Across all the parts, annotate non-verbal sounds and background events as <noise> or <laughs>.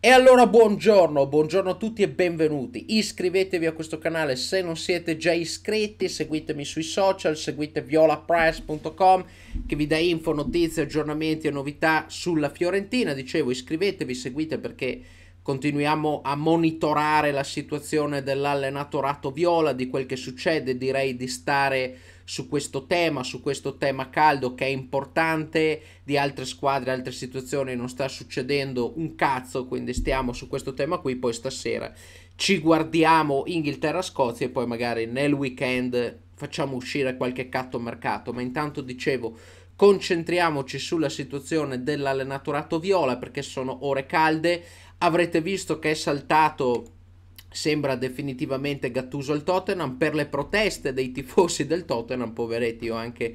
E allora buongiorno, buongiorno a tutti e benvenuti. Iscrivetevi a questo canale se non siete già iscritti, seguitemi sui social, seguite violapress.com che vi dà info, notizie, aggiornamenti e novità sulla Fiorentina. Dicevo iscrivetevi, seguite perché continuiamo a monitorare la situazione dell'allenatorato viola, di quel che succede, direi di stare su questo tema, su questo tema caldo che è importante, di altre squadre, altre situazioni non sta succedendo un cazzo, quindi stiamo su questo tema qui, poi stasera ci guardiamo Inghilterra-Scozia e poi magari nel weekend facciamo uscire qualche catto mercato, ma intanto dicevo Concentriamoci sulla situazione dell'allenatorato viola perché sono ore calde. Avrete visto che è saltato sembra definitivamente Gattuso al Tottenham per le proteste dei tifosi del Tottenham, poveretti, io anche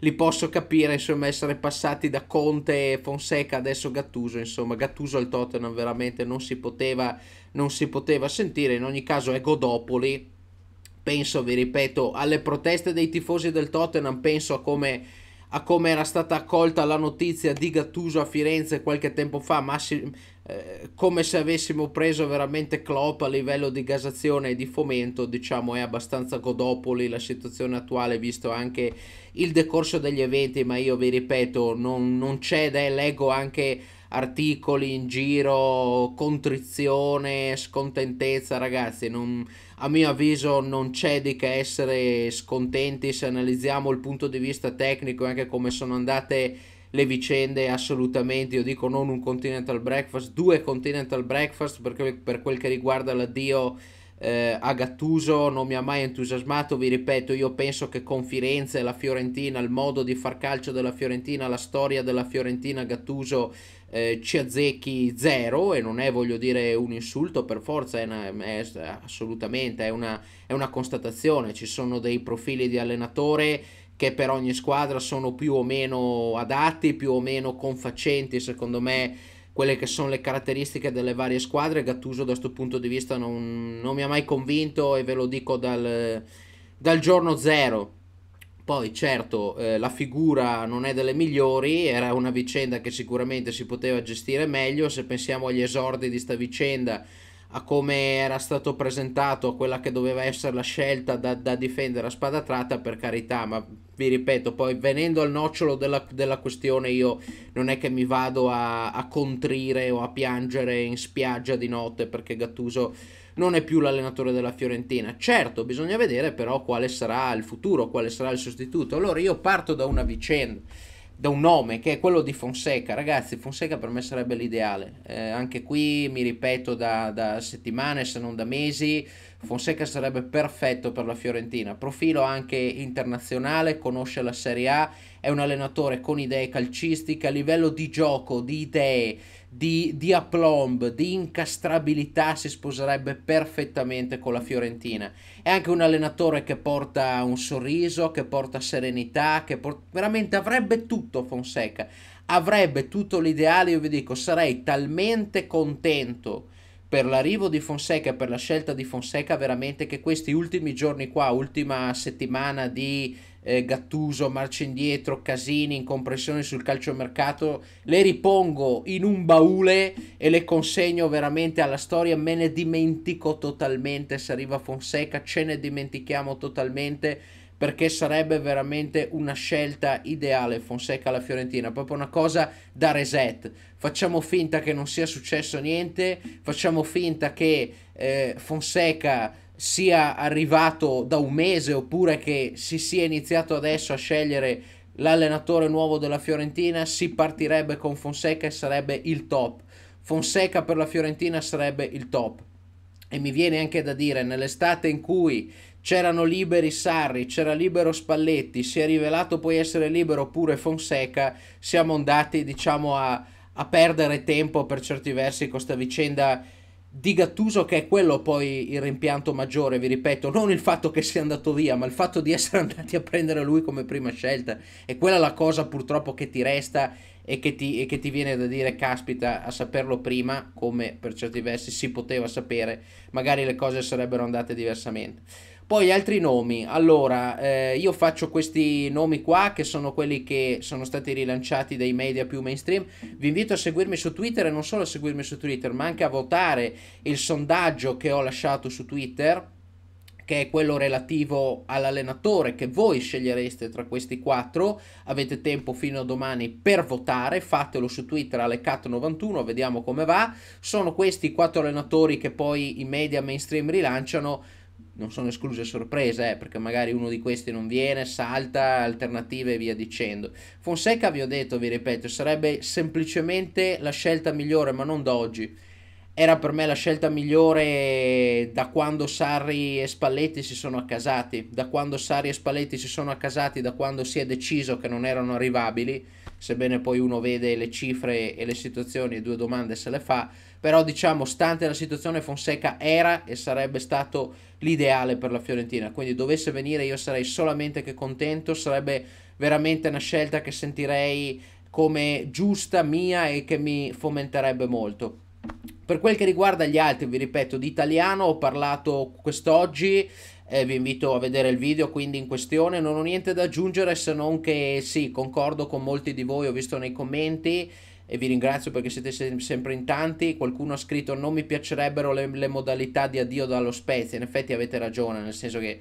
li posso capire, insomma, essere passati da Conte e Fonseca adesso Gattuso, insomma, Gattuso al Tottenham veramente non si poteva, non si poteva sentire, in ogni caso è ecco, Godopoli. Penso, vi ripeto, alle proteste dei tifosi del Tottenham, penso a come a come era stata accolta la notizia di Gattuso a Firenze qualche tempo fa, massi, eh, come se avessimo preso veramente Klopp a livello di gasazione e di fomento, diciamo è abbastanza godopoli la situazione attuale visto anche il decorso degli eventi, ma io vi ripeto non, non c'è, dai, leggo anche articoli in giro, contrizione, scontentezza ragazzi, non a mio avviso non c'è di che essere scontenti se analizziamo il punto di vista tecnico e anche come sono andate le vicende assolutamente, io dico non un continental breakfast, due continental breakfast perché per quel che riguarda l'addio eh, a Gattuso non mi ha mai entusiasmato, vi ripeto, io penso che con Firenze, la Fiorentina, il modo di far calcio della Fiorentina, la storia della Fiorentina, Gattuso eh, ci azzecchi zero e non è voglio dire un insulto per forza, è, una, è assolutamente è una, è una constatazione, ci sono dei profili di allenatore che per ogni squadra sono più o meno adatti, più o meno confacenti secondo me quelle che sono le caratteristiche delle varie squadre. Gattuso da questo punto di vista non, non mi ha mai convinto e ve lo dico dal, dal giorno zero. Poi certo eh, la figura non è delle migliori, era una vicenda che sicuramente si poteva gestire meglio, se pensiamo agli esordi di sta vicenda a come era stato presentato, a quella che doveva essere la scelta da, da difendere a spada tratta, per carità, ma vi ripeto, poi venendo al nocciolo della, della questione, io non è che mi vado a, a, contrire o a piangere in spiaggia di notte perché Gattuso non è più l'allenatore della Fiorentina. Certo, bisogna vedere però quale sarà il futuro, quale sarà il sostituto. Allora io parto da una vicenda da un nome che è quello di Fonseca. Ragazzi, Fonseca per me sarebbe l'ideale. Eh, anche qui mi ripeto da, da settimane, se non da mesi. Fonseca sarebbe perfetto per la Fiorentina, profilo anche internazionale, conosce la Serie A, è un allenatore con idee calcistiche, a livello di gioco, di idee, di, di aplomb, di incastrabilità si sposerebbe perfettamente con la Fiorentina. È anche un allenatore che porta un sorriso, che porta serenità, che por- veramente avrebbe tutto Fonseca, avrebbe tutto l'ideale, io vi dico, sarei talmente contento per l'arrivo di Fonseca e per la scelta di Fonseca veramente che questi ultimi giorni qua, ultima settimana di eh, Gattuso, marcia indietro, casini, incompressioni sul calciomercato, le ripongo in un baule e le consegno veramente alla storia, me ne dimentico totalmente se arriva Fonseca, ce ne dimentichiamo totalmente perché sarebbe veramente una scelta ideale Fonseca alla Fiorentina, proprio una cosa da reset. Facciamo finta che non sia successo niente, facciamo finta che eh, Fonseca sia arrivato da un mese oppure che si sia iniziato adesso a scegliere l'allenatore nuovo della Fiorentina, si partirebbe con Fonseca e sarebbe il top. Fonseca per la Fiorentina sarebbe il top. E mi viene anche da dire, nell'estate in cui c'erano liberi Sarri, c'era libero Spalletti, si è rivelato poi essere libero pure Fonseca, siamo andati diciamo a, a perdere tempo per certi versi con questa vicenda di Gattuso che è quello poi il rimpianto maggiore, vi ripeto, non il fatto che sia andato via, ma il fatto di essere <laughs> andati a prendere lui come prima scelta, è quella la cosa purtroppo che ti resta e che ti, e che ti viene da dire caspita a saperlo prima, come per certi versi si poteva sapere, magari le cose sarebbero andate diversamente. Poi altri nomi, allora eh, io faccio questi nomi qua che sono quelli che sono stati rilanciati dai media più mainstream, vi invito a seguirmi su Twitter e non solo a seguirmi su Twitter ma anche a votare il sondaggio che ho lasciato su Twitter che è quello relativo all'allenatore che voi scegliereste tra questi quattro. Avete tempo fino a domani per votare, fatelo su Twitter alle Cat91, vediamo come va. Sono questi i quattro allenatori che poi i media mainstream rilanciano non sono escluse sorprese, eh, perché magari uno di questi non viene, salta, alternative e via dicendo. Fonseca vi ho detto, vi ripeto, sarebbe semplicemente la scelta migliore, ma non da oggi. Era per me la scelta migliore da quando Sarri e Spalletti si sono accasati, da quando Sarri e Spalletti si sono accasati, da quando si è deciso che non erano arrivabili sebbene poi uno vede le cifre e le situazioni e due domande se le fa, però diciamo stante la situazione Fonseca era e sarebbe stato l'ideale per la Fiorentina, quindi dovesse venire io sarei solamente che contento, sarebbe veramente una scelta che sentirei come giusta mia e che mi fomenterebbe molto. Per quel che riguarda gli altri, vi ripeto, di italiano ho parlato quest'oggi, eh, vi invito a vedere il video quindi in questione non ho niente da aggiungere se non che sì concordo con molti di voi ho visto nei commenti e vi ringrazio perché siete sempre in tanti qualcuno ha scritto non mi piacerebbero le, le modalità di addio dallo Spezia in effetti avete ragione nel senso che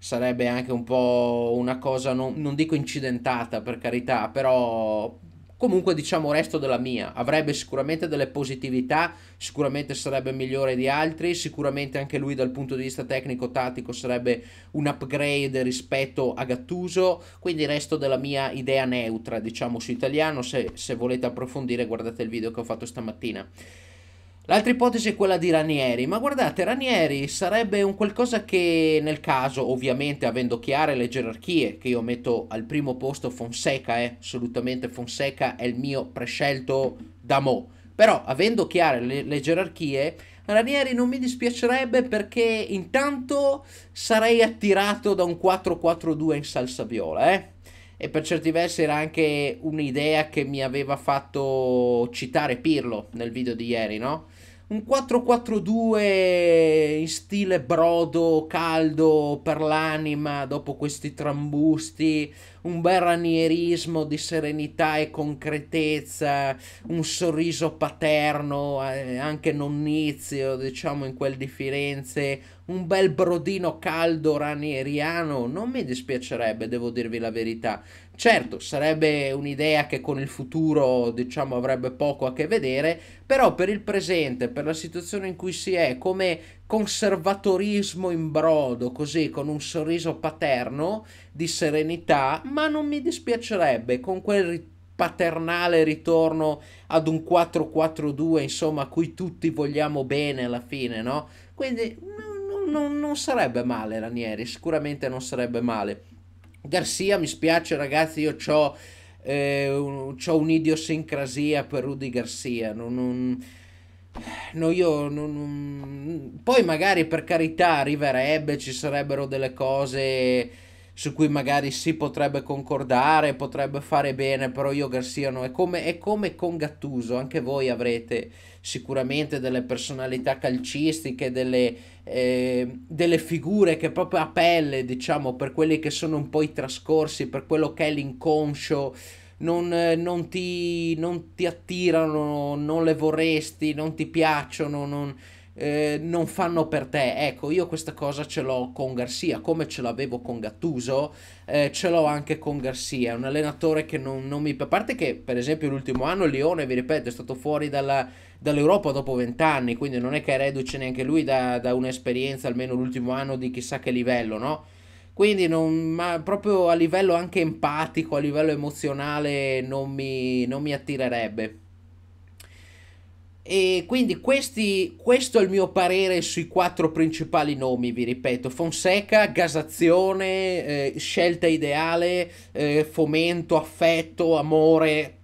sarebbe anche un po' una cosa non, non dico incidentata per carità però comunque diciamo resto della mia, avrebbe sicuramente delle positività, sicuramente sarebbe migliore di altri, sicuramente anche lui dal punto di vista tecnico-tattico sarebbe un upgrade rispetto a Gattuso, quindi resto della mia idea neutra diciamo su italiano, se, se volete approfondire guardate il video che ho fatto stamattina. L'altra ipotesi è quella di Ranieri, ma guardate, Ranieri sarebbe un qualcosa che nel caso, ovviamente avendo chiare le gerarchie, che io metto al primo posto Fonseca, eh, assolutamente Fonseca è il mio prescelto da mo', però avendo chiare le, le gerarchie, Ranieri non mi dispiacerebbe perché intanto sarei attirato da un 4-4-2 in salsa viola, eh? e per certi versi era anche un'idea che mi aveva fatto citare Pirlo nel video di ieri, no? un 4-4-2 in stile brodo, caldo per l'anima dopo questi trambusti, un bel ranierismo di serenità e concretezza, un sorriso paterno, eh, anche nonnizio, diciamo in quel di Firenze, un bel brodino caldo ranieriano non mi dispiacerebbe, devo dirvi la verità. Certo, sarebbe un'idea che con il futuro, diciamo, avrebbe poco a che vedere, però per il presente, per la situazione in cui si è, come conservatorismo in brodo, così, con un sorriso paterno di serenità, ma non mi dispiacerebbe con quel ritorno paternale ritorno ad un 4-4-2, insomma, a cui tutti vogliamo bene alla fine, no? Quindi non, non sarebbe male Ranieri, sicuramente non sarebbe male. Garcia, mi spiace ragazzi, io ho eh, un, un'idiosincrasia per Rudy Garcia. Non, non, no, io non, poi magari per carità arriverebbe, ci sarebbero delle cose su cui magari si potrebbe concordare, potrebbe fare bene, però io Garcia no, è come, è come con Gattuso, anche voi avrete sicuramente delle personalità calcistiche, delle, eh, delle figure che proprio a pelle, diciamo, per quelli che sono un po' i trascorsi, per quello che è l'inconscio, non, non, ti, non ti attirano, non le vorresti, non ti piacciono, non eh, non fanno per te. Ecco, io questa cosa ce l'ho con Garcia, come ce l'avevo con Gattuso, eh, ce l'ho anche con Garcia, un allenatore che non, non mi... A parte che, per esempio, l'ultimo anno Lione, vi ripeto, è stato fuori dalla, dall'Europa dopo vent'anni, quindi non è che è reduce neanche lui da, da un'esperienza, almeno l'ultimo anno, di chissà che livello, no? Quindi non, ma proprio a livello anche empatico, a livello emozionale non mi, non mi attirerebbe. E quindi questi, questo è il mio parere sui quattro principali nomi, vi ripeto, Fonseca, Gasazione, eh, Scelta Ideale, eh, Fomento, Affetto, Amore,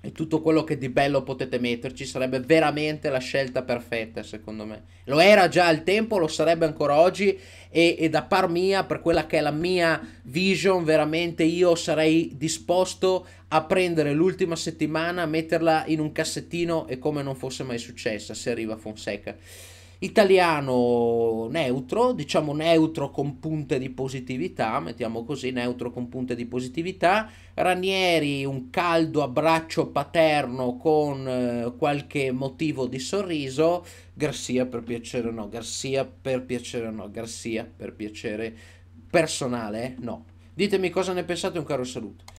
e tutto quello che di bello potete metterci sarebbe veramente la scelta perfetta secondo me lo era già al tempo lo sarebbe ancora oggi e, e, da par mia per quella che è la mia vision veramente io sarei disposto a prendere l'ultima settimana metterla in un cassettino e come non fosse mai successa se arriva Fonseca italiano neutro, diciamo neutro con punte di positività, mettiamo così, neutro con punte di positività, Ranieri un caldo abbraccio paterno con eh, qualche motivo di sorriso, Garcia per piacere no, Garcia per piacere no, Garcia per piacere personale no. Ditemi cosa ne pensate, un caro saluto.